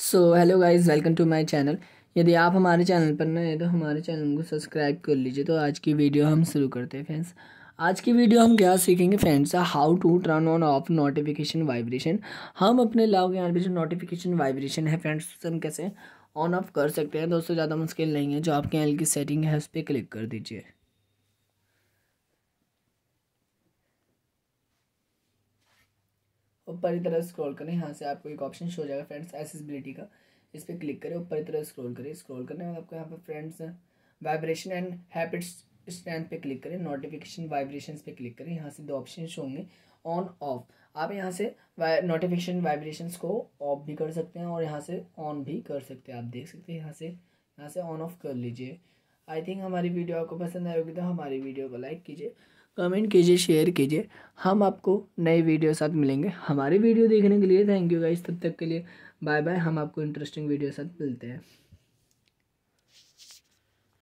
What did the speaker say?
so hello guys welcome to my channel यदि आप हमारे चैनल पर नए तो हमारे चैनल को सब्सक्राइब कर लीजिए तो आज की वीडियो हम शुरू करते हैं फ्रेंड्स आज की वीडियो हम क्या सीखेंगे friends how to turn on off notification vibration हम अपने लाओ के यहाँ पर जो नोटिफिकेशन वाइब्रेशन है फ्रेंड्स हम कैसे ऑन ऑफ कर सकते हैं दोस्तों ज़्यादा मुश्किल नहीं है जो आपके यहाँ की सेटिंग है उस पर क्लिक कर दीजिए ऊपर की तरफ स्क्रॉल करें यहाँ से आपको एक ऑप्शन शो हो जाएगा फ्रेंड्स एसेसबिलिटी का इस पर क्लिक करें ऊपर की तरफ स्क्रॉल करें स्क्रॉल करने और आपको यहाँ पर friends vibration and haptics strength पे क्लिक करें नोटिफिकेशन वाइब्रेशन पे क्लिक करें यहाँ से दो ऑप्शन होंगे ऑन ऑफ आप यहाँ से नोटिफिकेशन वाइब्रेशन को ऑफ भी कर सकते हैं और यहाँ से ऑन भी कर सकते हैं आप देख सकते हैं यहाँ से यहाँ से ऑन ऑफ कर लीजिए आई थिंक हमारी वीडियो आपको पसंद आई होगी तो हमारी वीडियो को लाइक कीजिए कमेंट कीजिए शेयर कीजिए हम आपको नए वीडियो साथ मिलेंगे हमारे वीडियो देखने के लिए थैंक यू गाइस तब तक के लिए बाय बाय हम आपको इंटरेस्टिंग वीडियो साथ मिलते हैं